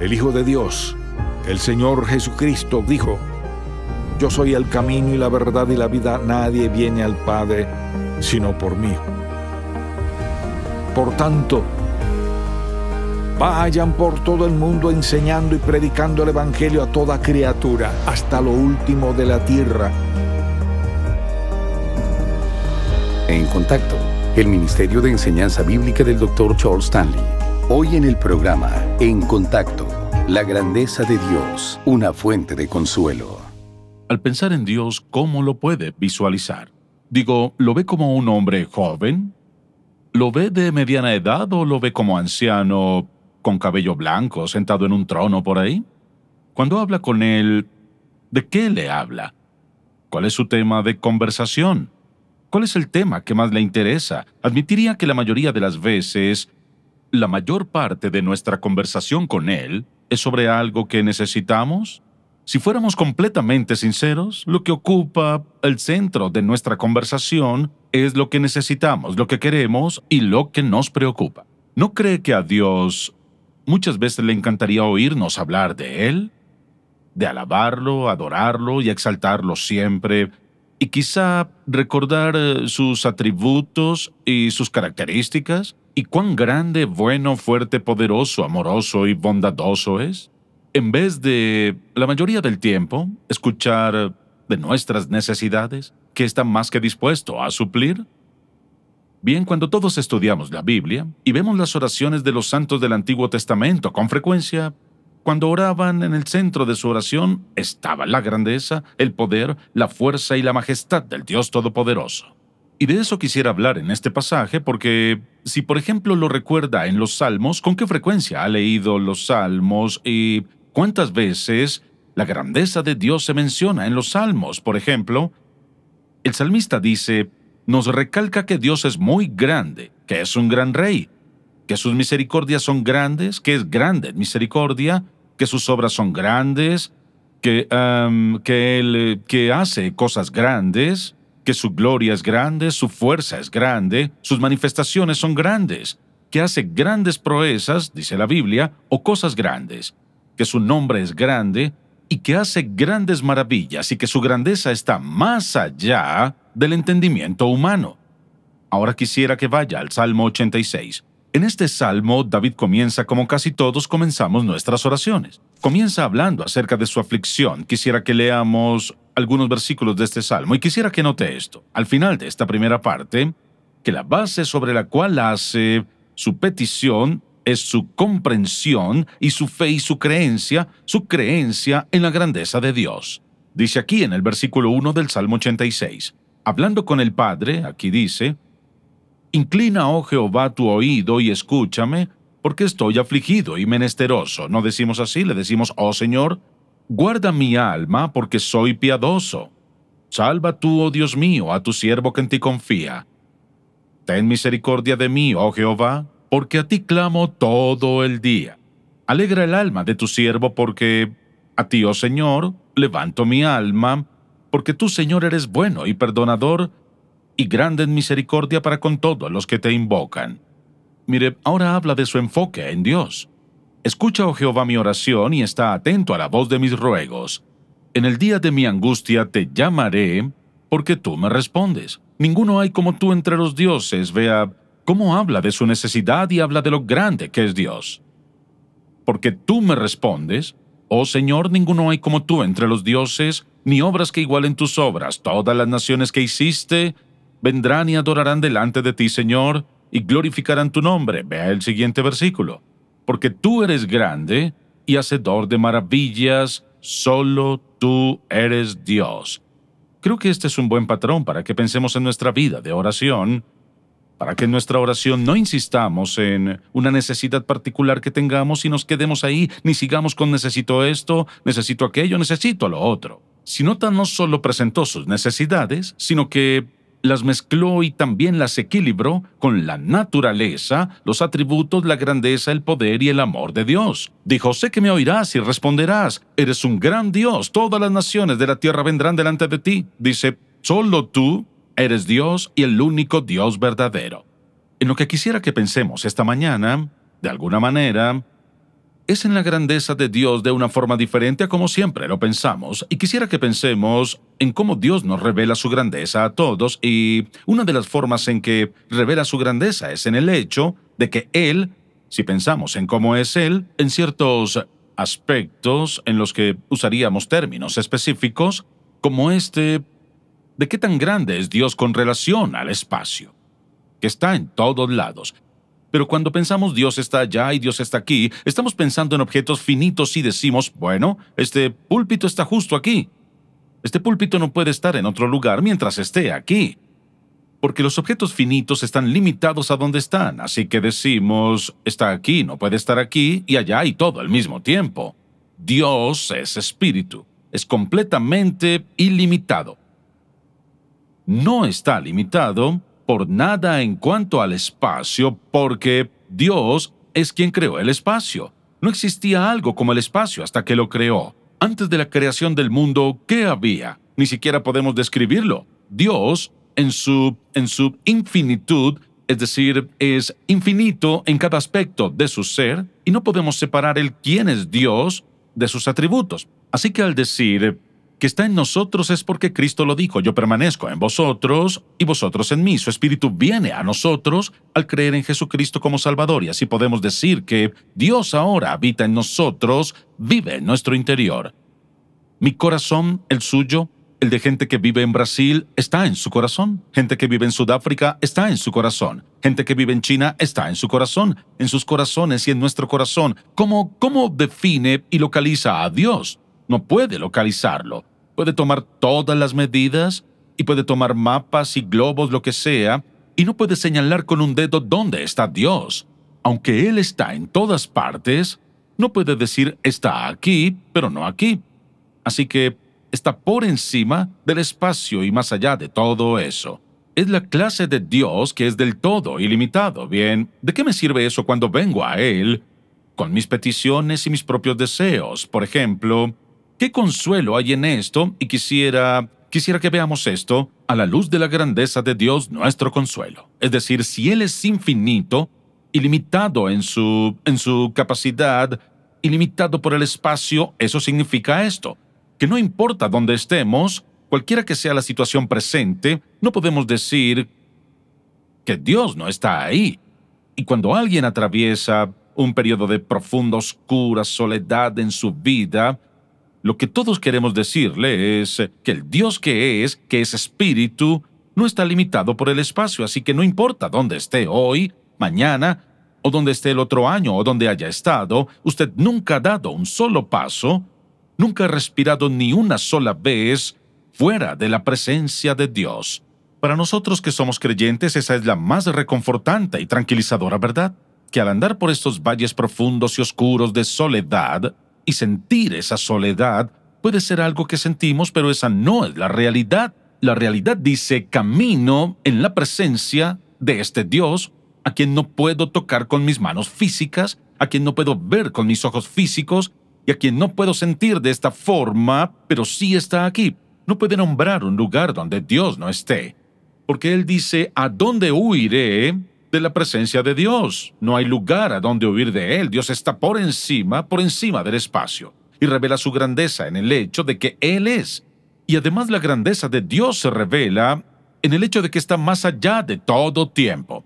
el Hijo de Dios, el Señor Jesucristo, dijo, Yo soy el camino y la verdad y la vida, nadie viene al Padre sino por mí. Por tanto, vayan por todo el mundo enseñando y predicando el Evangelio a toda criatura, hasta lo último de la tierra. En contacto, el Ministerio de Enseñanza Bíblica del Dr. Charles Stanley Hoy en el programa En Contacto, la grandeza de Dios, una fuente de consuelo. Al pensar en Dios, ¿cómo lo puede visualizar? Digo, ¿lo ve como un hombre joven? ¿Lo ve de mediana edad o lo ve como anciano, con cabello blanco, sentado en un trono por ahí? Cuando habla con él, ¿de qué le habla? ¿Cuál es su tema de conversación? ¿Cuál es el tema que más le interesa? Admitiría que la mayoría de las veces la mayor parte de nuestra conversación con Él es sobre algo que necesitamos. Si fuéramos completamente sinceros, lo que ocupa el centro de nuestra conversación es lo que necesitamos, lo que queremos y lo que nos preocupa. ¿No cree que a Dios muchas veces le encantaría oírnos hablar de Él? De alabarlo, adorarlo y exaltarlo siempre, y quizá recordar eh, sus atributos y sus características, ¿Y cuán grande, bueno, fuerte, poderoso, amoroso y bondadoso es? En vez de, la mayoría del tiempo, escuchar de nuestras necesidades, que está más que dispuesto a suplir. Bien, cuando todos estudiamos la Biblia y vemos las oraciones de los santos del Antiguo Testamento con frecuencia, cuando oraban en el centro de su oración estaba la grandeza, el poder, la fuerza y la majestad del Dios Todopoderoso. Y de eso quisiera hablar en este pasaje porque si por ejemplo lo recuerda en los salmos, ¿con qué frecuencia ha leído los salmos y cuántas veces la grandeza de Dios se menciona en los salmos? Por ejemplo, el salmista dice, nos recalca que Dios es muy grande, que es un gran rey, que sus misericordias son grandes, que es grande en misericordia, que sus obras son grandes, que, que Él eh, que hace cosas grandes, que su gloria es grande, su fuerza es grande, sus manifestaciones son grandes, que hace grandes proezas, dice la Biblia, o cosas grandes, que su nombre es grande y que hace grandes maravillas y que su grandeza está más allá del entendimiento humano. Ahora quisiera que vaya al Salmo 86. En este salmo, David comienza como casi todos comenzamos nuestras oraciones. Comienza hablando acerca de su aflicción. Quisiera que leamos algunos versículos de este salmo y quisiera que note esto. Al final de esta primera parte, que la base sobre la cual hace su petición es su comprensión y su fe y su creencia, su creencia en la grandeza de Dios. Dice aquí en el versículo 1 del Salmo 86, hablando con el Padre, aquí dice, Inclina, oh Jehová, tu oído y escúchame, porque estoy afligido y menesteroso. No decimos así, le decimos, oh Señor, Guarda mi alma, porque soy piadoso. Salva tú, oh Dios mío, a tu siervo que en ti confía. Ten misericordia de mí, oh Jehová, porque a ti clamo todo el día. Alegra el alma de tu siervo, porque a ti, oh Señor, levanto mi alma, porque tú, Señor, eres bueno y perdonador, y grande en misericordia para con todos los que te invocan. Mire, ahora habla de su enfoque en Dios. Escucha, oh Jehová, mi oración y está atento a la voz de mis ruegos. En el día de mi angustia te llamaré, porque tú me respondes. Ninguno hay como tú entre los dioses. Vea cómo habla de su necesidad y habla de lo grande que es Dios. Porque tú me respondes, oh Señor, ninguno hay como tú entre los dioses, ni obras que igualen tus obras. Todas las naciones que hiciste vendrán y adorarán delante de ti, Señor, y glorificarán tu nombre. Vea el siguiente versículo porque tú eres grande y hacedor de maravillas, solo tú eres Dios. Creo que este es un buen patrón para que pensemos en nuestra vida de oración, para que en nuestra oración no insistamos en una necesidad particular que tengamos y nos quedemos ahí, ni sigamos con necesito esto, necesito aquello, necesito lo otro. Sinota no solo presentó sus necesidades, sino que las mezcló y también las equilibró con la naturaleza, los atributos, la grandeza, el poder y el amor de Dios. Dijo, sé que me oirás y responderás, eres un gran Dios, todas las naciones de la tierra vendrán delante de ti. Dice, solo tú eres Dios y el único Dios verdadero. En lo que quisiera que pensemos esta mañana, de alguna manera, es en la grandeza de Dios de una forma diferente a como siempre lo pensamos, y quisiera que pensemos en cómo Dios nos revela su grandeza a todos, y una de las formas en que revela su grandeza es en el hecho de que Él, si pensamos en cómo es Él, en ciertos aspectos en los que usaríamos términos específicos, como este, de qué tan grande es Dios con relación al espacio, que está en todos lados, pero cuando pensamos Dios está allá y Dios está aquí, estamos pensando en objetos finitos y decimos, bueno, este púlpito está justo aquí. Este púlpito no puede estar en otro lugar mientras esté aquí. Porque los objetos finitos están limitados a donde están, así que decimos, está aquí, no puede estar aquí y allá y todo al mismo tiempo. Dios es espíritu, es completamente ilimitado. No está limitado por nada en cuanto al espacio porque Dios es quien creó el espacio. No existía algo como el espacio hasta que lo creó. Antes de la creación del mundo, ¿qué había? Ni siquiera podemos describirlo. Dios, en su, en su infinitud, es decir, es infinito en cada aspecto de su ser, y no podemos separar el quién es Dios de sus atributos. Así que al decir que está en nosotros es porque Cristo lo dijo, yo permanezco en vosotros y vosotros en mí. Su Espíritu viene a nosotros al creer en Jesucristo como Salvador y así podemos decir que Dios ahora habita en nosotros, vive en nuestro interior. Mi corazón, el suyo, el de gente que vive en Brasil, está en su corazón. Gente que vive en Sudáfrica, está en su corazón. Gente que vive en China, está en su corazón, en sus corazones y en nuestro corazón. ¿Cómo, cómo define y localiza a Dios? no puede localizarlo. Puede tomar todas las medidas y puede tomar mapas y globos, lo que sea, y no puede señalar con un dedo dónde está Dios. Aunque Él está en todas partes, no puede decir está aquí, pero no aquí. Así que está por encima del espacio y más allá de todo eso. Es la clase de Dios que es del todo ilimitado. Bien, ¿de qué me sirve eso cuando vengo a Él con mis peticiones y mis propios deseos? Por ejemplo, ¿Qué consuelo hay en esto? Y quisiera, quisiera que veamos esto a la luz de la grandeza de Dios nuestro consuelo. Es decir, si Él es infinito, ilimitado en su, en su capacidad, ilimitado por el espacio, eso significa esto, que no importa dónde estemos, cualquiera que sea la situación presente, no podemos decir que Dios no está ahí. Y cuando alguien atraviesa un periodo de profunda oscura soledad en su vida, lo que todos queremos decirle es que el Dios que es, que es espíritu, no está limitado por el espacio, así que no importa dónde esté hoy, mañana, o dónde esté el otro año, o donde haya estado, usted nunca ha dado un solo paso, nunca ha respirado ni una sola vez fuera de la presencia de Dios. Para nosotros que somos creyentes, esa es la más reconfortante y tranquilizadora verdad, que al andar por estos valles profundos y oscuros de soledad, y sentir esa soledad puede ser algo que sentimos, pero esa no es la realidad. La realidad dice camino en la presencia de este Dios, a quien no puedo tocar con mis manos físicas, a quien no puedo ver con mis ojos físicos y a quien no puedo sentir de esta forma, pero sí está aquí. No puede nombrar un lugar donde Dios no esté, porque Él dice, ¿a dónde huiré de la presencia de Dios. No hay lugar a donde huir de Él. Dios está por encima, por encima del espacio, y revela su grandeza en el hecho de que Él es. Y además la grandeza de Dios se revela en el hecho de que está más allá de todo tiempo.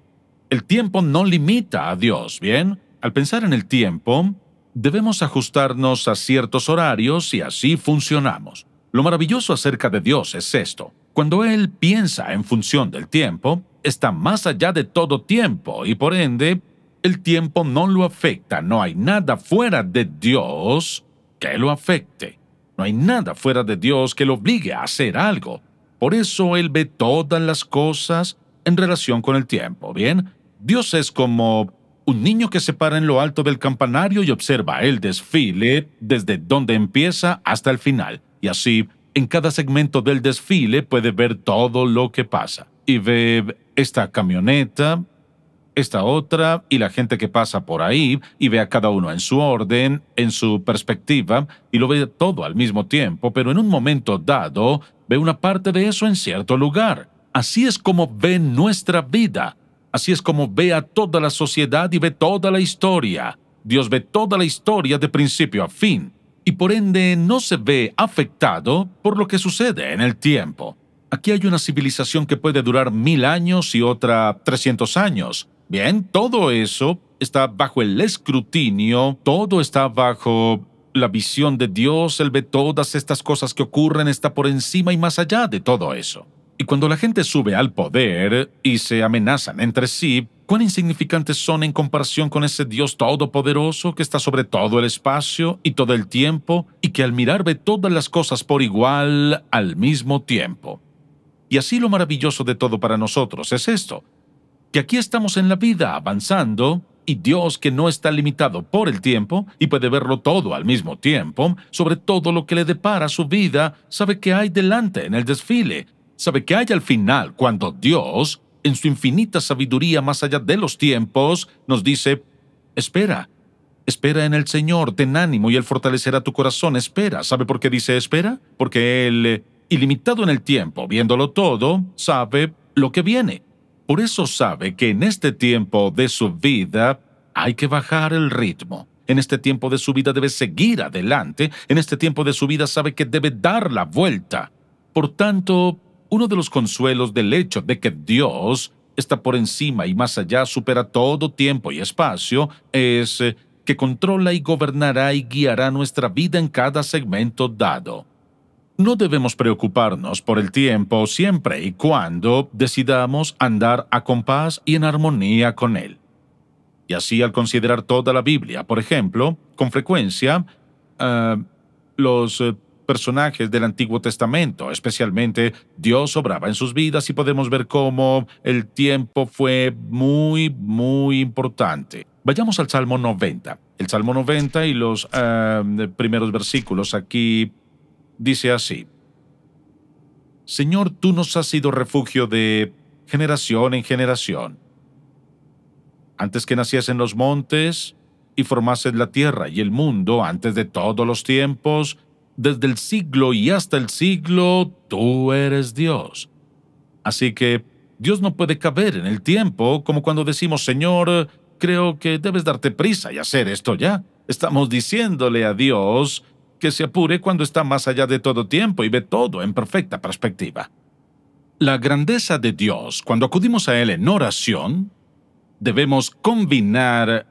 El tiempo no limita a Dios, ¿bien? Al pensar en el tiempo, debemos ajustarnos a ciertos horarios y así funcionamos. Lo maravilloso acerca de Dios es esto. Cuando Él piensa en función del tiempo, está más allá de todo tiempo y por ende el tiempo no lo afecta. No hay nada fuera de Dios que lo afecte. No hay nada fuera de Dios que lo obligue a hacer algo. Por eso Él ve todas las cosas en relación con el tiempo. Bien, Dios es como un niño que se para en lo alto del campanario y observa el desfile desde donde empieza hasta el final. Y así, en cada segmento del desfile puede ver todo lo que pasa y ve esta camioneta, esta otra y la gente que pasa por ahí y ve a cada uno en su orden, en su perspectiva y lo ve todo al mismo tiempo, pero en un momento dado ve una parte de eso en cierto lugar. Así es como ve nuestra vida. Así es como ve a toda la sociedad y ve toda la historia. Dios ve toda la historia de principio a fin y por ende no se ve afectado por lo que sucede en el tiempo. Aquí hay una civilización que puede durar mil años y otra 300 años. Bien, todo eso está bajo el escrutinio, todo está bajo la visión de Dios, Él ve todas estas cosas que ocurren, está por encima y más allá de todo eso. Y cuando la gente sube al poder y se amenazan entre sí, ¿cuán insignificantes son en comparación con ese Dios todopoderoso que está sobre todo el espacio y todo el tiempo y que al mirar ve todas las cosas por igual al mismo tiempo? Y así lo maravilloso de todo para nosotros es esto, que aquí estamos en la vida avanzando y Dios que no está limitado por el tiempo y puede verlo todo al mismo tiempo, sobre todo lo que le depara su vida, sabe que hay delante en el desfile, sabe que hay al final cuando Dios, en su infinita sabiduría más allá de los tiempos, nos dice, espera, espera en el Señor, ten ánimo y Él fortalecerá tu corazón, espera. ¿Sabe por qué dice espera? Porque Él limitado en el tiempo, viéndolo todo, sabe lo que viene. Por eso sabe que en este tiempo de su vida hay que bajar el ritmo. En este tiempo de su vida debe seguir adelante. En este tiempo de su vida sabe que debe dar la vuelta. Por tanto, uno de los consuelos del hecho de que Dios está por encima y más allá, supera todo tiempo y espacio, es eh, que controla y gobernará y guiará nuestra vida en cada segmento dado. No debemos preocuparnos por el tiempo siempre y cuando decidamos andar a compás y en armonía con él. Y así al considerar toda la Biblia, por ejemplo, con frecuencia, eh, los eh, personajes del Antiguo Testamento, especialmente Dios obraba en sus vidas y podemos ver cómo el tiempo fue muy, muy importante. Vayamos al Salmo 90. El Salmo 90 y los eh, primeros versículos aquí dice así, Señor, tú nos has sido refugio de generación en generación. Antes que naciesen los montes y formases la tierra y el mundo, antes de todos los tiempos, desde el siglo y hasta el siglo, tú eres Dios. Así que Dios no puede caber en el tiempo, como cuando decimos, Señor, creo que debes darte prisa y hacer esto ya. Estamos diciéndole a Dios que se apure cuando está más allá de todo tiempo y ve todo en perfecta perspectiva. La grandeza de Dios, cuando acudimos a Él en oración, debemos combinar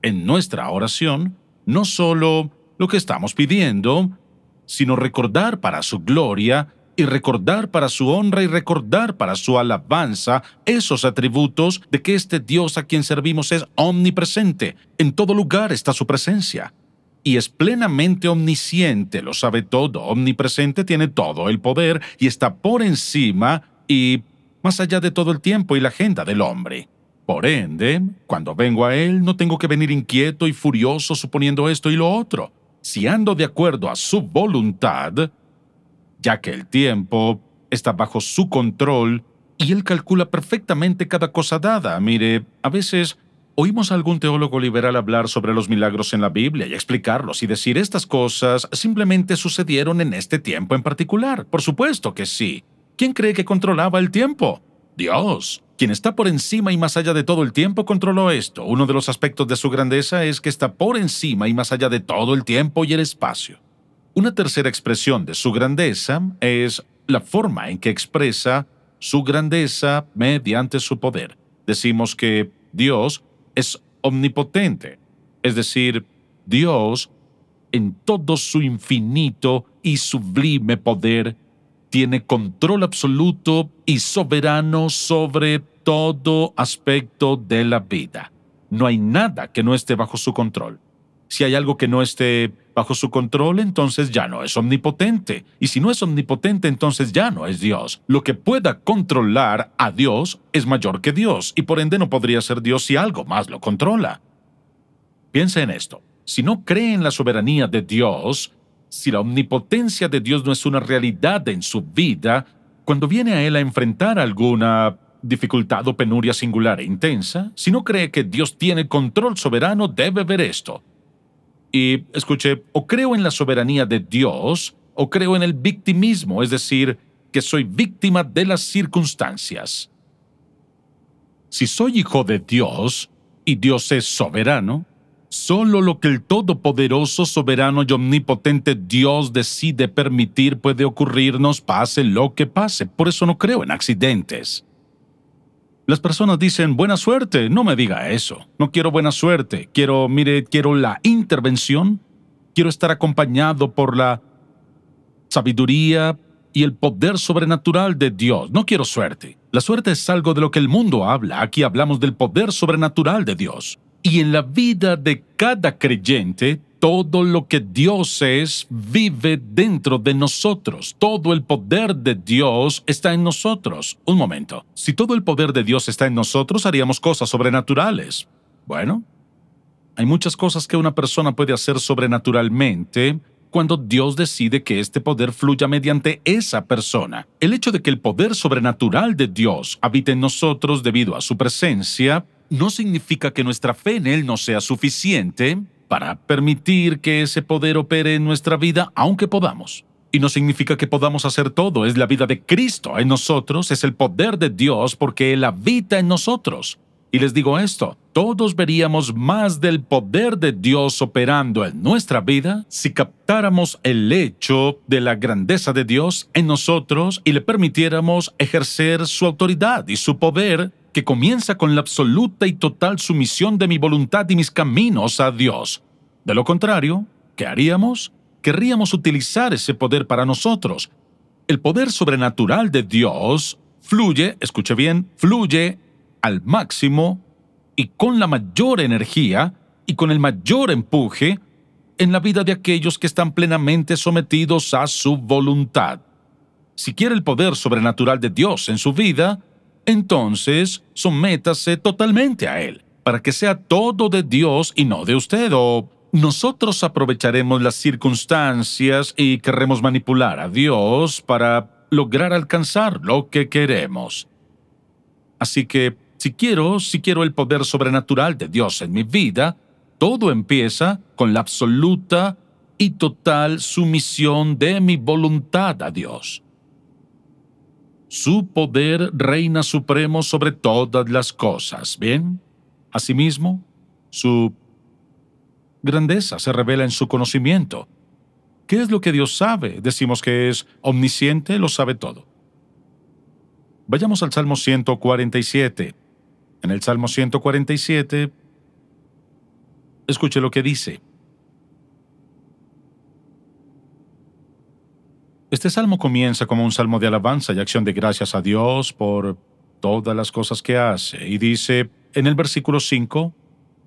en nuestra oración no solo lo que estamos pidiendo, sino recordar para su gloria y recordar para su honra y recordar para su alabanza esos atributos de que este Dios a quien servimos es omnipresente. En todo lugar está su presencia y es plenamente omnisciente, lo sabe todo, omnipresente, tiene todo el poder y está por encima y más allá de todo el tiempo y la agenda del hombre. Por ende, cuando vengo a Él no tengo que venir inquieto y furioso suponiendo esto y lo otro. Si ando de acuerdo a su voluntad, ya que el tiempo está bajo su control y Él calcula perfectamente cada cosa dada, mire, a veces Oímos a algún teólogo liberal hablar sobre los milagros en la Biblia y explicarlos y decir estas cosas simplemente sucedieron en este tiempo en particular. Por supuesto que sí. ¿Quién cree que controlaba el tiempo? Dios. Quien está por encima y más allá de todo el tiempo controló esto. Uno de los aspectos de su grandeza es que está por encima y más allá de todo el tiempo y el espacio. Una tercera expresión de su grandeza es la forma en que expresa su grandeza mediante su poder. Decimos que Dios es omnipotente, es decir, Dios, en todo su infinito y sublime poder, tiene control absoluto y soberano sobre todo aspecto de la vida. No hay nada que no esté bajo su control. Si hay algo que no esté bajo su control, entonces ya no es omnipotente. Y si no es omnipotente, entonces ya no es Dios. Lo que pueda controlar a Dios es mayor que Dios, y por ende no podría ser Dios si algo más lo controla. Piense en esto. Si no cree en la soberanía de Dios, si la omnipotencia de Dios no es una realidad en su vida, cuando viene a él a enfrentar alguna dificultad o penuria singular e intensa, si no cree que Dios tiene control soberano, debe ver esto. Y escuche, o creo en la soberanía de Dios, o creo en el victimismo, es decir, que soy víctima de las circunstancias. Si soy hijo de Dios, y Dios es soberano, solo lo que el todopoderoso, soberano y omnipotente Dios decide permitir puede ocurrirnos, pase lo que pase. Por eso no creo en accidentes. Las personas dicen, buena suerte, no me diga eso, no quiero buena suerte, quiero, mire, quiero la intervención, quiero estar acompañado por la sabiduría y el poder sobrenatural de Dios, no quiero suerte. La suerte es algo de lo que el mundo habla, aquí hablamos del poder sobrenatural de Dios. Y en la vida de cada creyente todo lo que Dios es vive dentro de nosotros. Todo el poder de Dios está en nosotros. Un momento. Si todo el poder de Dios está en nosotros, haríamos cosas sobrenaturales. Bueno, hay muchas cosas que una persona puede hacer sobrenaturalmente cuando Dios decide que este poder fluya mediante esa persona. El hecho de que el poder sobrenatural de Dios habite en nosotros debido a su presencia no significa que nuestra fe en Él no sea suficiente para permitir que ese poder opere en nuestra vida aunque podamos. Y no significa que podamos hacer todo, es la vida de Cristo en nosotros, es el poder de Dios porque Él habita en nosotros. Y les digo esto, todos veríamos más del poder de Dios operando en nuestra vida si captáramos el hecho de la grandeza de Dios en nosotros y le permitiéramos ejercer su autoridad y su poder que comienza con la absoluta y total sumisión de mi voluntad y mis caminos a Dios. De lo contrario, ¿qué haríamos? Querríamos utilizar ese poder para nosotros. El poder sobrenatural de Dios fluye, escuche bien, fluye al máximo y con la mayor energía y con el mayor empuje en la vida de aquellos que están plenamente sometidos a su voluntad. Si quiere el poder sobrenatural de Dios en su vida, entonces sométase totalmente a Él, para que sea todo de Dios y no de usted, o nosotros aprovecharemos las circunstancias y querremos manipular a Dios para lograr alcanzar lo que queremos. Así que, si quiero, si quiero el poder sobrenatural de Dios en mi vida, todo empieza con la absoluta y total sumisión de mi voluntad a Dios. Su poder reina supremo sobre todas las cosas. Bien, asimismo, su grandeza se revela en su conocimiento. ¿Qué es lo que Dios sabe? Decimos que es omnisciente, lo sabe todo. Vayamos al Salmo 147. En el Salmo 147, escuche lo que dice. Este salmo comienza como un salmo de alabanza y acción de gracias a Dios por todas las cosas que hace y dice en el versículo 5,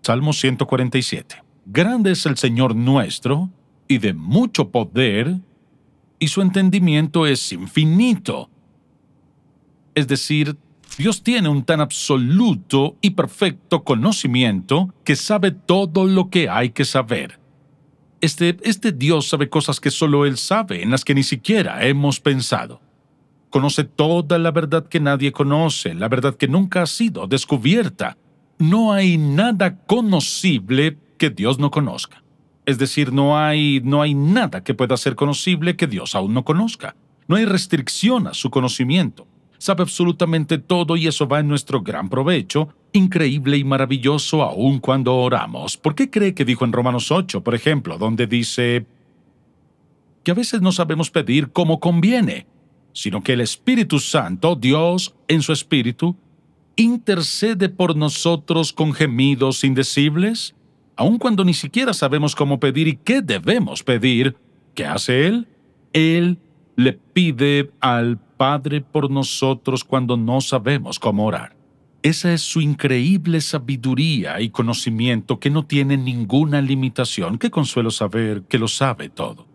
Salmo 147, Grande es el Señor nuestro y de mucho poder y su entendimiento es infinito. Es decir, Dios tiene un tan absoluto y perfecto conocimiento que sabe todo lo que hay que saber. Este, este, Dios sabe cosas que solo Él sabe, en las que ni siquiera hemos pensado. Conoce toda la verdad que nadie conoce, la verdad que nunca ha sido descubierta. No hay nada conocible que Dios no conozca. Es decir, no hay, no hay nada que pueda ser conocible que Dios aún no conozca. No hay restricción a su conocimiento. Sabe absolutamente todo y eso va en nuestro gran provecho, increíble y maravilloso aún cuando oramos. ¿Por qué cree que dijo en Romanos 8, por ejemplo, donde dice que a veces no sabemos pedir como conviene, sino que el Espíritu Santo, Dios en su Espíritu, intercede por nosotros con gemidos indecibles? Aun cuando ni siquiera sabemos cómo pedir y qué debemos pedir, ¿qué hace Él? Él le pide al Padre por nosotros cuando no sabemos cómo orar. Esa es su increíble sabiduría y conocimiento que no tiene ninguna limitación. Qué consuelo saber que lo sabe todo.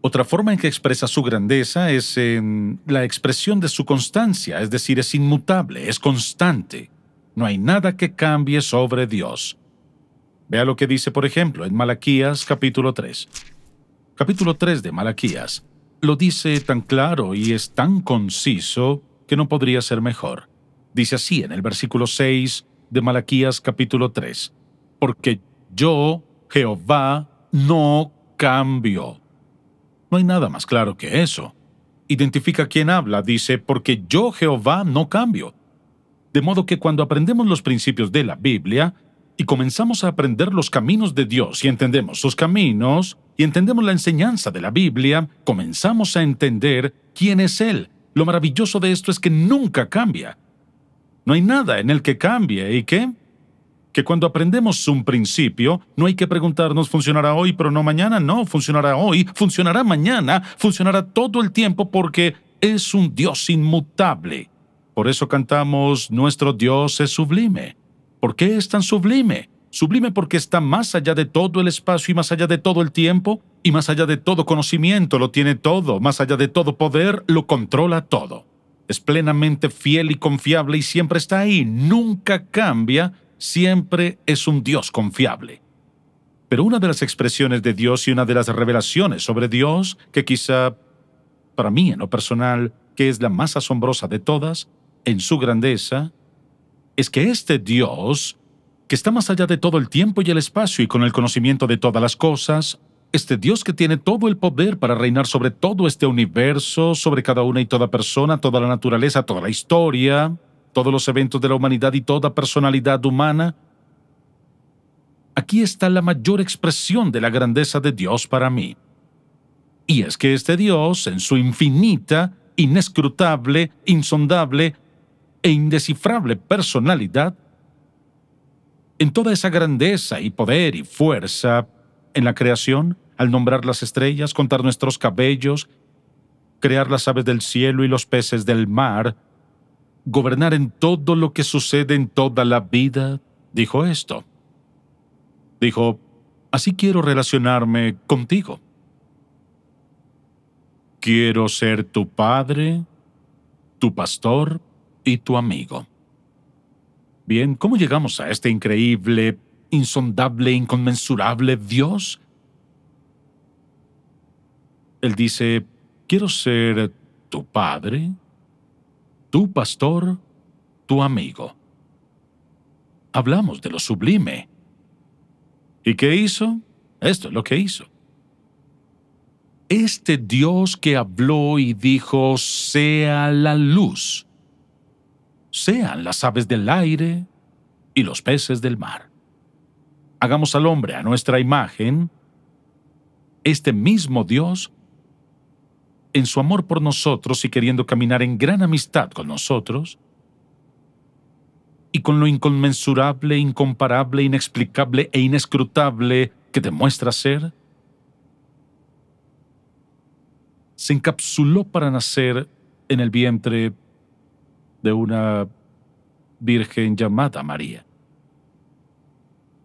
Otra forma en que expresa su grandeza es en la expresión de su constancia, es decir, es inmutable, es constante. No hay nada que cambie sobre Dios. Vea lo que dice, por ejemplo, en Malaquías capítulo 3. Capítulo 3 de Malaquías lo dice tan claro y es tan conciso que no podría ser mejor. Dice así en el versículo 6 de Malaquías capítulo 3, porque yo, Jehová, no cambio. No hay nada más claro que eso. Identifica quién habla, dice, porque yo, Jehová, no cambio. De modo que cuando aprendemos los principios de la Biblia y comenzamos a aprender los caminos de Dios y entendemos sus caminos y entendemos la enseñanza de la Biblia, comenzamos a entender quién es Él. Lo maravilloso de esto es que nunca cambia. No hay nada en el que cambie. ¿Y qué? Que cuando aprendemos un principio, no hay que preguntarnos, ¿funcionará hoy, pero no mañana? No, funcionará hoy, funcionará mañana, funcionará todo el tiempo porque es un Dios inmutable. Por eso cantamos, nuestro Dios es sublime. ¿Por qué es tan sublime? Sublime porque está más allá de todo el espacio y más allá de todo el tiempo y más allá de todo conocimiento, lo tiene todo, más allá de todo poder, lo controla todo es plenamente fiel y confiable y siempre está ahí, nunca cambia, siempre es un Dios confiable. Pero una de las expresiones de Dios y una de las revelaciones sobre Dios, que quizá, para mí en lo personal, que es la más asombrosa de todas, en su grandeza, es que este Dios, que está más allá de todo el tiempo y el espacio y con el conocimiento de todas las cosas, este Dios que tiene todo el poder para reinar sobre todo este universo, sobre cada una y toda persona, toda la naturaleza, toda la historia, todos los eventos de la humanidad y toda personalidad humana. Aquí está la mayor expresión de la grandeza de Dios para mí. Y es que este Dios, en su infinita, inescrutable, insondable e indescifrable personalidad, en toda esa grandeza y poder y fuerza, en la creación, al nombrar las estrellas, contar nuestros cabellos, crear las aves del cielo y los peces del mar, gobernar en todo lo que sucede en toda la vida, dijo esto. Dijo, así quiero relacionarme contigo. Quiero ser tu padre, tu pastor y tu amigo. Bien, ¿cómo llegamos a este increíble insondable, inconmensurable Dios? Él dice, quiero ser tu padre, tu pastor, tu amigo. Hablamos de lo sublime. ¿Y qué hizo? Esto es lo que hizo. Este Dios que habló y dijo, sea la luz, sean las aves del aire y los peces del mar hagamos al hombre a nuestra imagen, este mismo Dios, en su amor por nosotros y queriendo caminar en gran amistad con nosotros, y con lo inconmensurable, incomparable, inexplicable e inescrutable que demuestra ser, se encapsuló para nacer en el vientre de una virgen llamada María.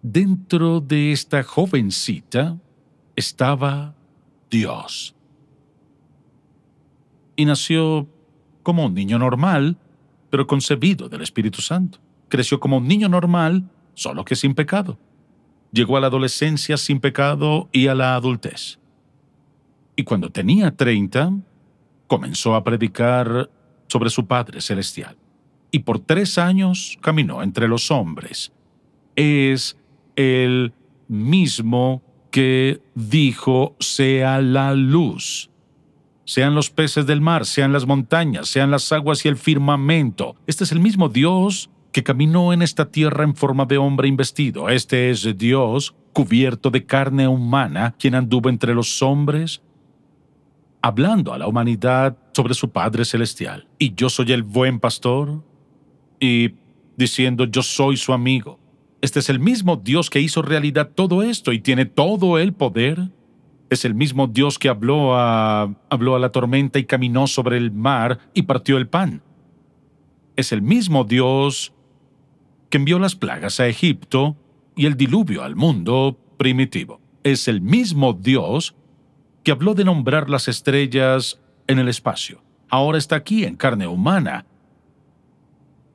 Dentro de esta jovencita estaba Dios. Y nació como un niño normal, pero concebido del Espíritu Santo. Creció como un niño normal, solo que sin pecado. Llegó a la adolescencia sin pecado y a la adultez. Y cuando tenía treinta, comenzó a predicar sobre su Padre Celestial. Y por tres años caminó entre los hombres. Es el mismo que dijo sea la luz. Sean los peces del mar, sean las montañas, sean las aguas y el firmamento. Este es el mismo Dios que caminó en esta tierra en forma de hombre investido. Este es Dios cubierto de carne humana, quien anduvo entre los hombres, hablando a la humanidad sobre su Padre Celestial. Y yo soy el buen pastor, y diciendo yo soy su amigo. Este es el mismo Dios que hizo realidad todo esto y tiene todo el poder. Es el mismo Dios que habló a, habló a la tormenta y caminó sobre el mar y partió el pan. Es el mismo Dios que envió las plagas a Egipto y el diluvio al mundo primitivo. Es el mismo Dios que habló de nombrar las estrellas en el espacio. Ahora está aquí en carne humana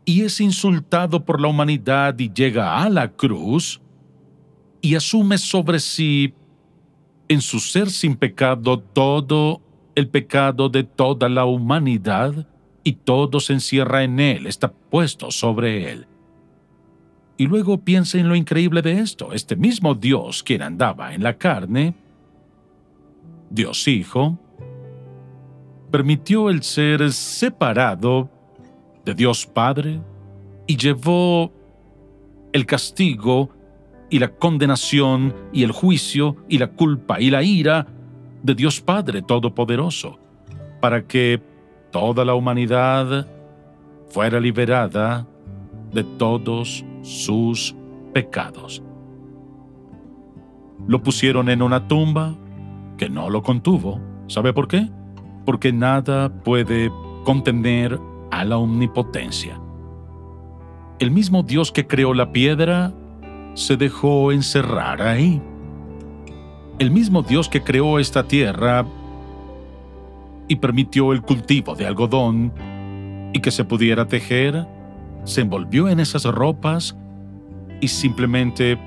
y es insultado por la humanidad y llega a la cruz y asume sobre sí, en su ser sin pecado, todo el pecado de toda la humanidad y todo se encierra en él, está puesto sobre él. Y luego piensa en lo increíble de esto. Este mismo Dios, quien andaba en la carne, Dios Hijo, permitió el ser separado de Dios Padre y llevó el castigo y la condenación y el juicio y la culpa y la ira de Dios Padre Todopoderoso, para que toda la humanidad fuera liberada de todos sus pecados. Lo pusieron en una tumba que no lo contuvo. ¿Sabe por qué? Porque nada puede contener a la omnipotencia. El mismo Dios que creó la piedra se dejó encerrar ahí. El mismo Dios que creó esta tierra y permitió el cultivo de algodón y que se pudiera tejer, se envolvió en esas ropas y simplemente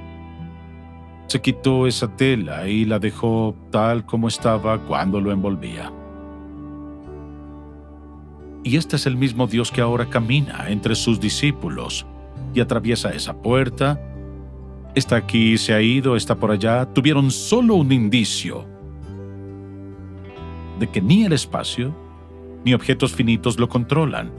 se quitó esa tela y la dejó tal como estaba cuando lo envolvía. Y este es el mismo Dios que ahora camina entre sus discípulos y atraviesa esa puerta. Está aquí, se ha ido, está por allá. Tuvieron solo un indicio de que ni el espacio ni objetos finitos lo controlan.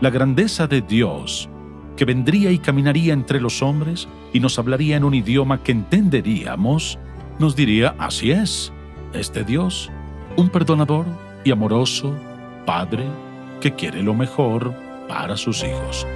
La grandeza de Dios, que vendría y caminaría entre los hombres y nos hablaría en un idioma que entenderíamos, nos diría, así es, este Dios, un perdonador y amoroso padre que quiere lo mejor para sus hijos.